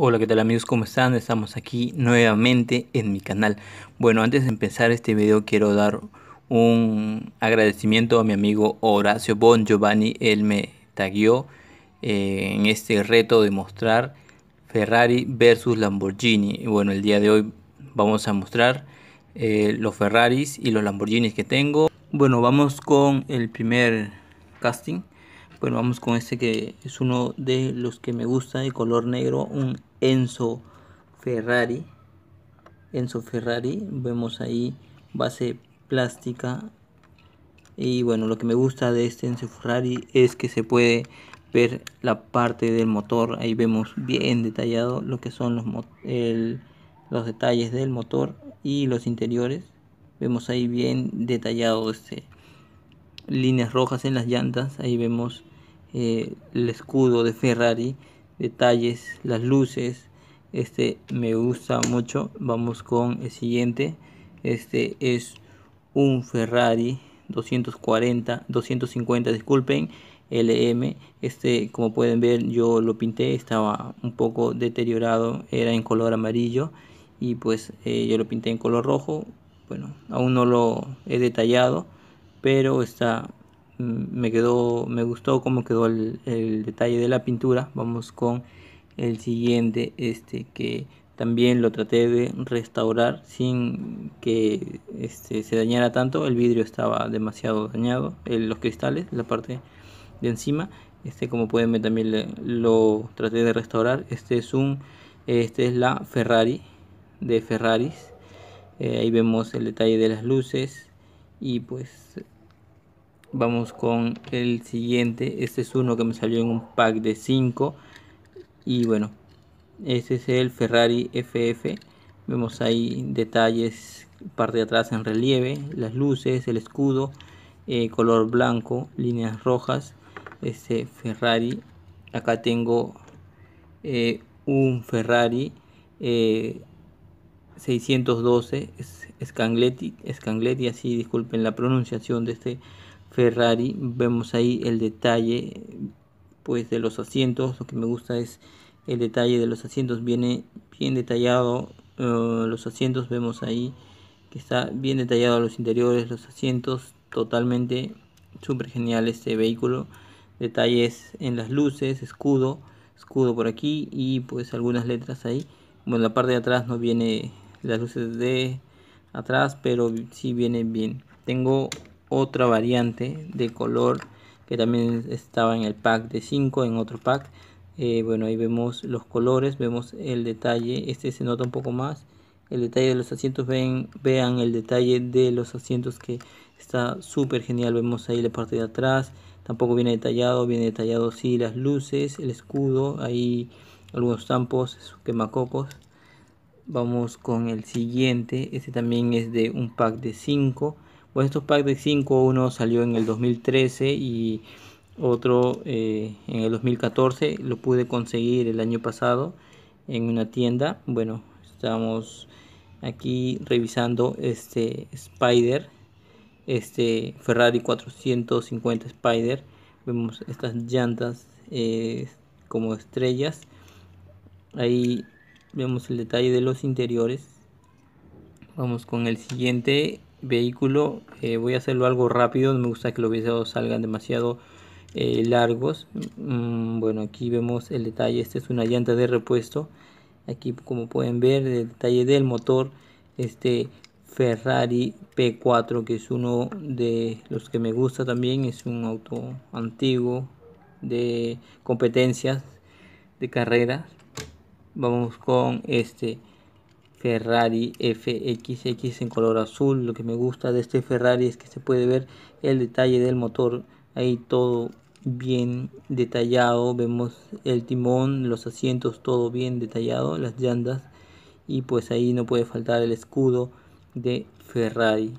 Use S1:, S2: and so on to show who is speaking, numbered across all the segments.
S1: Hola, ¿qué tal amigos? ¿Cómo están? Estamos aquí nuevamente en mi canal. Bueno, antes de empezar este video quiero dar un agradecimiento a mi amigo Horacio Bon Giovanni. Él me taguió eh, en este reto de mostrar Ferrari versus Lamborghini. bueno, el día de hoy vamos a mostrar eh, los Ferraris y los Lamborghinis que tengo. Bueno, vamos con el primer casting. Bueno, vamos con este que es uno de los que me gusta de color negro, un Enzo Ferrari. Enzo Ferrari, vemos ahí base plástica. Y bueno, lo que me gusta de este Enzo Ferrari es que se puede ver la parte del motor. Ahí vemos bien detallado lo que son los, los detalles del motor y los interiores. Vemos ahí bien detallado este líneas rojas en las llantas. Ahí vemos eh, el escudo de Ferrari detalles, las luces. Este me gusta mucho. Vamos con el siguiente. Este es un Ferrari 240, 250, disculpen, LM. Este, como pueden ver, yo lo pinté, estaba un poco deteriorado, era en color amarillo y pues eh, yo lo pinté en color rojo. Bueno, aún no lo he detallado, pero está me quedó me gustó cómo quedó el, detalle de la pintura vamos con el siguiente este que también lo traté de restaurar sin que este, se dañara tanto el vidrio estaba demasiado dañado los cristales la parte de encima este como pueden ver también lo traté de restaurar este es un este es la Ferrari de Ferraris eh, ahí vemos el detalle de las luces y pues Vamos con el siguiente. Este es uno que me salió en un pack de 5. Y bueno, este es el Ferrari FF. Vemos ahí detalles, parte de atrás en relieve, las luces, el escudo, eh, color blanco, líneas rojas. Este Ferrari. Acá tengo eh, un Ferrari 612 eh, es Scangletti, así disculpen la pronunciación de este Ferrari. Vemos ahí el detalle pues de los asientos. Lo que me gusta es el detalle de los asientos. Viene bien detallado eh, los asientos. Vemos ahí que está bien detallado los interiores, los asientos. Totalmente súper genial este vehículo. Detalles en las luces, escudo, escudo por aquí y pues algunas letras ahí. Bueno, la parte de atrás no viene las luces de atrás, pero sí viene bien. Tengo otra variante de color que también estaba en el pack de 5 en otro pack eh, bueno ahí vemos los colores vemos el detalle este se nota un poco más el detalle de los asientos ven vean el detalle de los asientos que está súper genial vemos ahí la parte de atrás tampoco viene detallado viene detallado sí las luces el escudo ahí algunos tampos quemacocos vamos con el siguiente este también es de un pack de 5 pues estos packs de 5, uno salió en el 2013 y otro eh, en el 2014. Lo pude conseguir el año pasado en una tienda. Bueno, estamos aquí revisando este Spider, este Ferrari 450 Spider. Vemos estas llantas eh, como estrellas. Ahí vemos el detalle de los interiores. Vamos con el siguiente vehículo eh, voy a hacerlo algo rápido no me gusta que los videos salgan demasiado eh, largos mm, bueno aquí vemos el detalle esta es una llanta de repuesto aquí como pueden ver el detalle del motor este Ferrari P4 que es uno de los que me gusta también es un auto antiguo de competencias de carreras vamos con este Ferrari FXX en color azul. Lo que me gusta de este Ferrari es que se puede ver el detalle del motor. Ahí todo bien detallado. Vemos el timón, los asientos, todo bien detallado, las llantas. Y pues ahí no puede faltar el escudo de Ferrari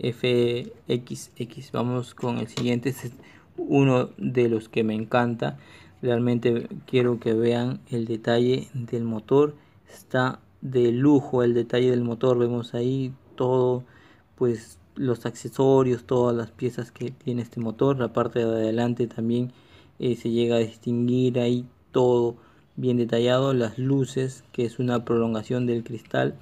S1: FXX. Vamos con el siguiente. Este es uno de los que me encanta. Realmente quiero que vean el detalle del motor. Está de lujo el detalle del motor vemos ahí todo pues los accesorios todas las piezas que tiene este motor la parte de adelante también eh, se llega a distinguir ahí todo bien detallado las luces que es una prolongación del cristal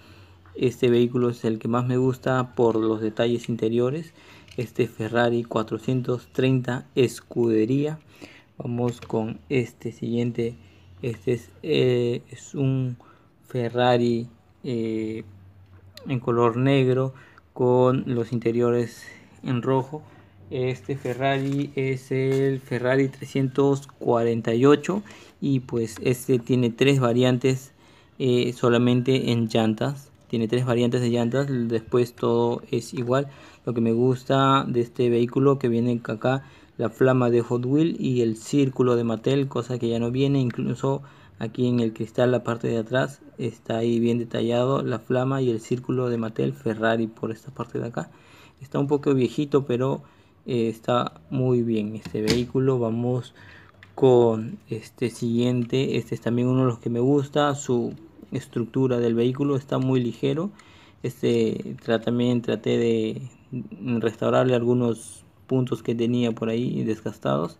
S1: este vehículo es el que más me gusta por los detalles interiores este Ferrari 430 escudería vamos con este siguiente este es, eh, es un Ferrari eh, en color negro con los interiores en rojo. Este Ferrari es el Ferrari 348 y pues este tiene tres variantes eh, solamente en llantas. Tiene tres variantes de llantas, después todo es igual. Lo que me gusta de este vehículo que viene acá, la flama de Hot Wheel y el círculo de Mattel, cosa que ya no viene, incluso Aquí en el cristal, la parte de atrás, está ahí bien detallado la flama y el círculo de Mattel Ferrari por esta parte de acá. Está un poco viejito, pero eh, está muy bien este vehículo. Vamos con este siguiente. Este es también uno de los que me gusta. Su estructura del vehículo está muy ligero. Este también traté de restaurarle algunos puntos que tenía por ahí desgastados.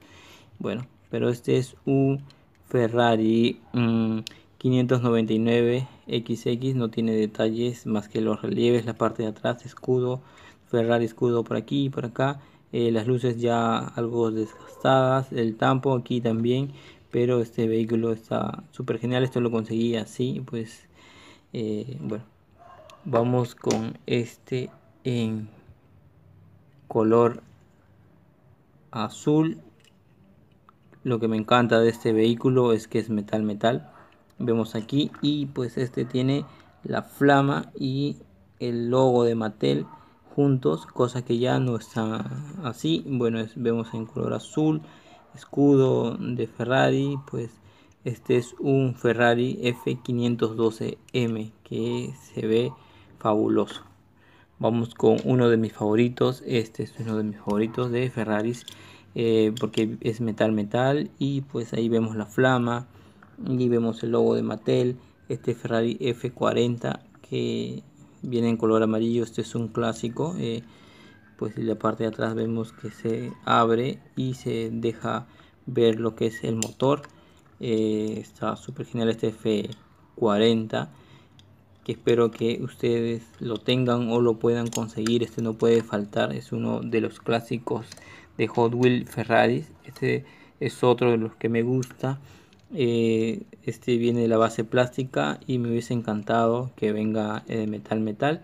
S1: Bueno, pero este es un Ferrari 599XX mm, no tiene detalles más que los relieves, la parte de atrás, escudo, Ferrari escudo por aquí y por acá, eh, las luces ya algo desgastadas, el tampo aquí también, pero este vehículo está súper genial, esto lo conseguí así, pues eh, bueno, vamos con este en color azul lo que me encanta de este vehículo es que es metal metal. Vemos aquí y pues este tiene la flama y el logo de Mattel juntos, cosa que ya no está así. Bueno, vemos en color azul, escudo de Ferrari, pues este es un Ferrari F512M que se ve fabuloso. Vamos con uno de mis favoritos, este es uno de mis favoritos de Ferraris eh, porque es metal metal y pues ahí vemos la flama y vemos el logo de Mattel este Ferrari F40 que viene en color amarillo este es un clásico eh, pues en la parte de atrás vemos que se abre y se deja ver lo que es el motor eh, está súper genial este F40 que espero que ustedes lo tengan o lo puedan conseguir este no puede faltar es uno de los clásicos de Hot Wheels Ferrari Este es otro de los que me gusta. Eh, este viene de la base plástica y me hubiese encantado que venga de eh, metal metal.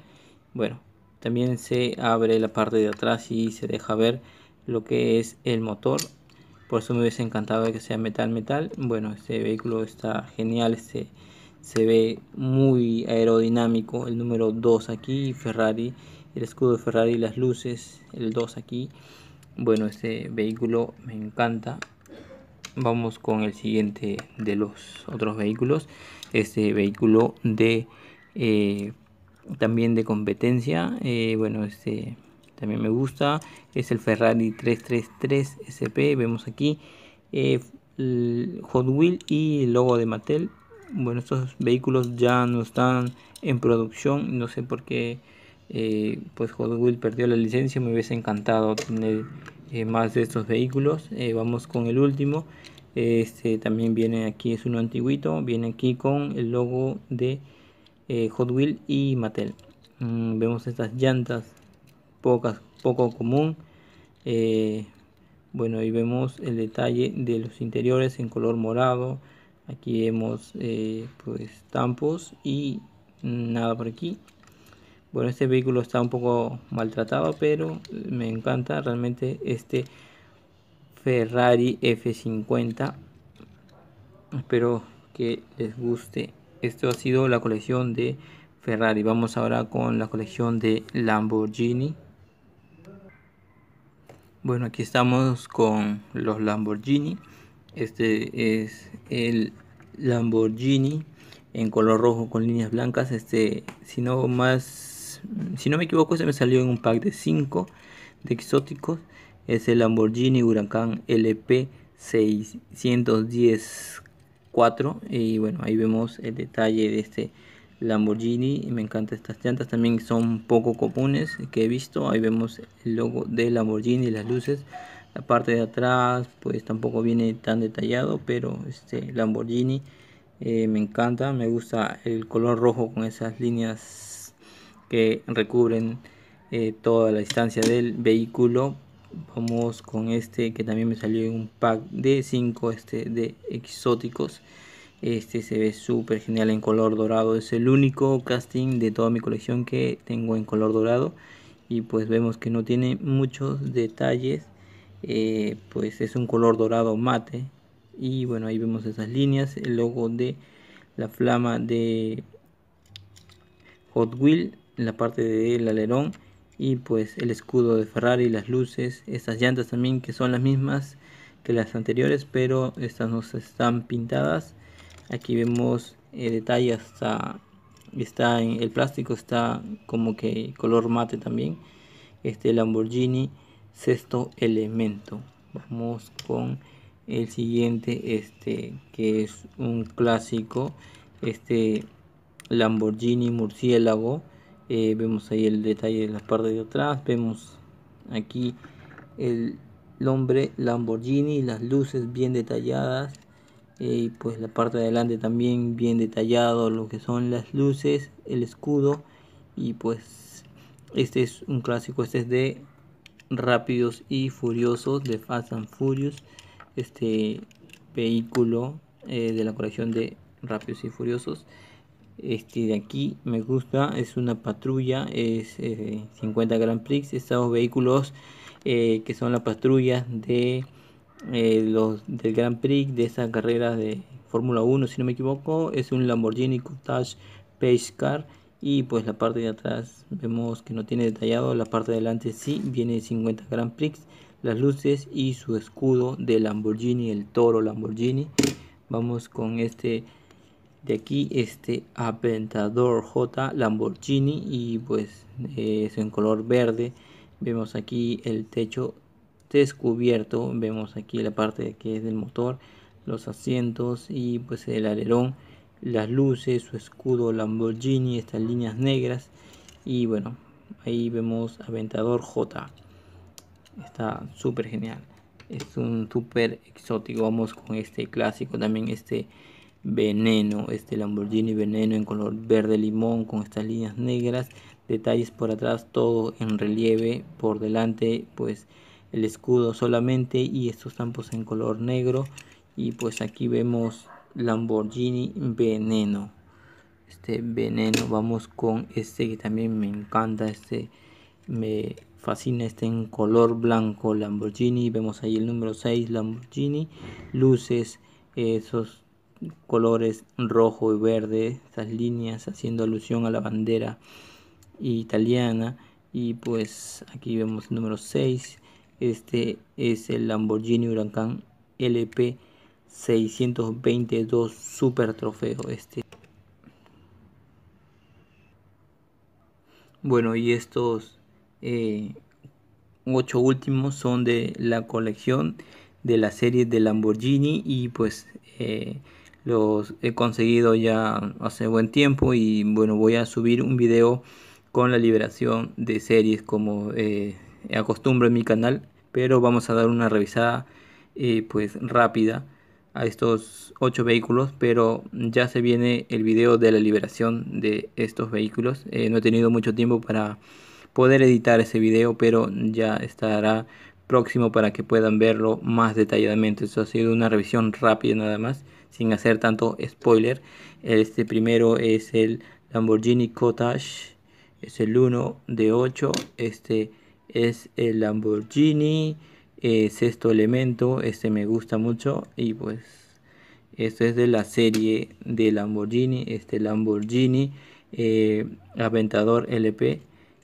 S1: Bueno, también se abre la parte de atrás y se deja ver lo que es el motor. Por eso me hubiese encantado que sea metal metal. Bueno, este vehículo está genial. Este, se ve muy aerodinámico el número 2 aquí Ferrari el escudo de Ferrari las luces el 2 aquí bueno, este vehículo me encanta. Vamos con el siguiente de los otros vehículos. Este vehículo de eh, también de competencia. Eh, bueno, este también me gusta. Es el Ferrari 333 SP. Vemos aquí eh, el Hot Wheel y el logo de Mattel. Bueno, estos vehículos ya no están en producción. No sé por qué eh, pues Hot Wheels perdió la licencia, me hubiese encantado tener eh, más de estos vehículos. Eh, vamos con el último, este también viene aquí, es uno antiguito, viene aquí con el logo de Hot Wheels y Mattel. Mm, vemos estas llantas, pocas, poco común. bueno, y vemos el detalle de los interiores en color morado. Aquí vemos pues tampos y nada por aquí. Bueno, este vehículo está un poco maltratado, pero me encanta realmente este Ferrari F50. Espero que les guste. Esto ha sido la colección de Ferrari. Vamos ahora con la colección de Lamborghini. Bueno, aquí estamos con los Lamborghini. Este es el Lamborghini en color rojo con líneas blancas. Este, si no más si no me equivoco, se me salió en un pack de 5 de exóticos. Es el Lamborghini Huracán LP 610 4. Y bueno, ahí vemos el detalle de este Lamborghini. Me encanta estas llantas, también son poco comunes que he visto. Ahí vemos el logo de Lamborghini, y las luces. La parte de atrás, pues tampoco viene tan detallado, pero este Lamborghini eh, me encanta. Me gusta el color rojo con esas líneas que recubren eh, toda la distancia del vehículo vamos con este que también me salió en un pack de 5 este de exóticos este se ve súper genial en color dorado es el único casting de toda mi colección que tengo en color dorado y pues vemos que no tiene muchos detalles eh, pues es un color dorado mate y bueno ahí vemos esas líneas el logo de la flama de Hot Wheels la parte del alerón y pues el escudo de Ferrari, las luces, estas llantas también que son las mismas que las anteriores pero estas no están pintadas aquí vemos el eh, detalle está en el plástico está como que color mate también este Lamborghini sexto elemento vamos con el siguiente este que es un clásico este Lamborghini murciélago eh, vemos ahí el detalle de la parte de atrás vemos aquí el hombre Lamborghini las luces bien detalladas eh, y pues la parte de adelante también bien detallado lo que son las luces el escudo y pues este es un clásico este es de rápidos y furiosos de Fast and Furious este vehículo eh, de la colección de rápidos y furiosos este de aquí me gusta, es una patrulla, es 50 eh, Grand Prix. Estos vehículos eh, que son las patrullas de eh, los del Grand Prix de esas carreras de Fórmula 1, si no me equivoco, es un Lamborghini Countach Car y pues la parte de atrás vemos que no tiene detallado, la parte de delante sí viene 50 Grand Prix, las luces y su escudo de Lamborghini, el toro Lamborghini. Vamos con este de aquí este Aventador J Lamborghini y pues eh, es en color verde vemos aquí el techo descubierto vemos aquí la parte que es del motor los asientos y pues el alerón las luces su escudo Lamborghini estas líneas negras y bueno ahí vemos Aventador J está súper genial es un súper exótico vamos con este clásico también este Veneno, este Lamborghini Veneno en color verde limón con estas líneas negras, detalles por atrás, todo en relieve, por delante pues el escudo solamente y estos tampos en color negro y pues aquí vemos Lamborghini Veneno este veneno vamos con este que también me encanta este me fascina este en color blanco Lamborghini vemos ahí el número 6 Lamborghini luces esos colores rojo y verde, estas líneas haciendo alusión a la bandera italiana. Y pues aquí vemos el número 6. Este es el Lamborghini Huracán LP 622 Super Trofeo. Este. Bueno, y estos 8 eh, ocho últimos son de la colección de la serie de Lamborghini y pues eh, los he conseguido ya hace buen tiempo y bueno voy a subir un video con la liberación de series como eh, acostumbro en mi canal pero vamos a dar una revisada eh, pues rápida a estos 8 vehículos pero ya se viene el video de la liberación de estos vehículos eh, no he tenido mucho tiempo para poder editar ese video pero ya estará próximo para que puedan verlo más detalladamente eso ha sido una revisión rápida nada más sin hacer tanto spoiler. Este primero es el Lamborghini Cottage, es el 1 de 8. Este es el Lamborghini, eh, sexto elemento, este me gusta mucho. Y pues, esto es de la serie de Lamborghini, este Lamborghini eh, Aventador LP,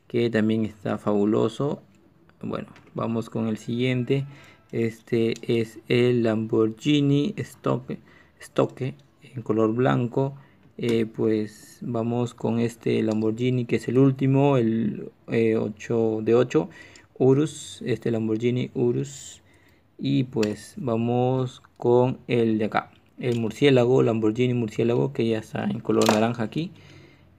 S1: que también está fabuloso. Bueno, vamos con el siguiente. Este es el Lamborghini Stock estoque en color blanco eh, pues vamos con este Lamborghini que es el último el 8 eh, de 8 Urus este Lamborghini Urus y pues vamos con el de acá el murciélago Lamborghini murciélago que ya está en color naranja aquí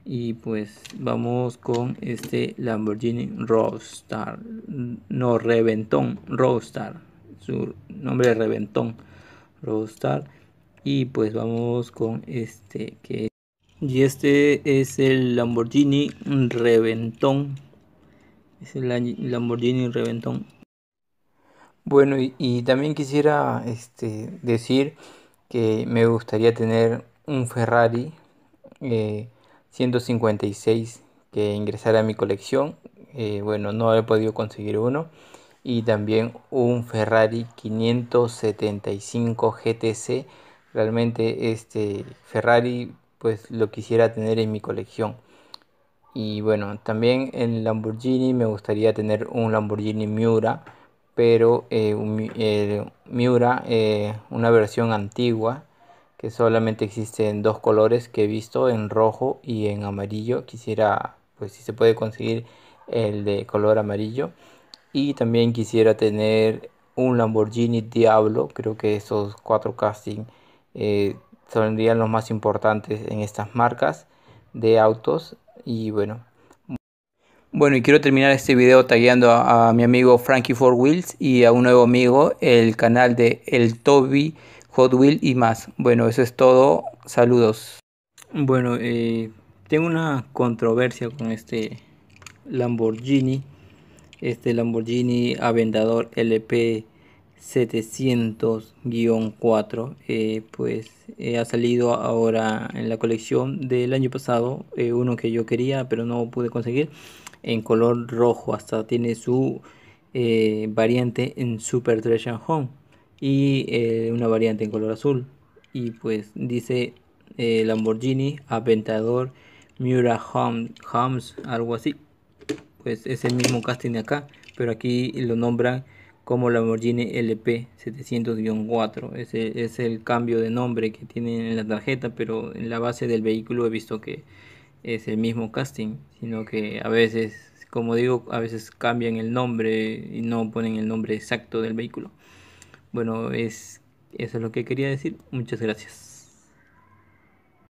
S1: y pues vamos con este Lamborghini Roadstar no Reventón Roadstar su nombre Reventón Roadstar y pues vamos con este que y este es el Lamborghini Reventón es el Lamborghini Reventón bueno y, también quisiera este, decir que me gustaría tener un Ferrari 156 eh, que ingresara a mi colección eh, bueno no he podido conseguir uno y también un Ferrari 575 GTC realmente este Ferrari pues lo quisiera tener en mi colección. Y bueno, también en Lamborghini me gustaría tener un Lamborghini Miura, pero eh, eh, Miura, eh, una versión antigua que solamente existe en dos colores que he visto, en rojo y en amarillo. Quisiera, pues si se puede conseguir el de color amarillo. Y también quisiera tener un Lamborghini Diablo, creo que esos cuatro castings eh, serían los más importantes en estas marcas de autos y bueno bueno y quiero terminar este video tagueando a, mi amigo Frankie Four Wheels y a un nuevo amigo el canal de El Toby Hot Wheel y más bueno eso es todo saludos bueno eh, tengo una controversia con este Lamborghini este Lamborghini Avendador LP 700-4 eh, pues eh, ha salido ahora en la colección del año pasado eh, uno que yo quería pero no pude conseguir en color rojo hasta tiene su variante en Super Treasure Home y una variante en color azul y pues dice Lamborghini Aventador Miura Homes algo así pues es el mismo casting de acá pero aquí lo nombran como la Morgine LP 700-4. Ese es el cambio de nombre que tienen en la tarjeta, pero en la base del vehículo he visto que es el mismo casting, sino que a veces, como digo, a veces cambian el nombre y no ponen el nombre exacto del vehículo. Bueno, es, eso es lo que quería decir. Muchas gracias.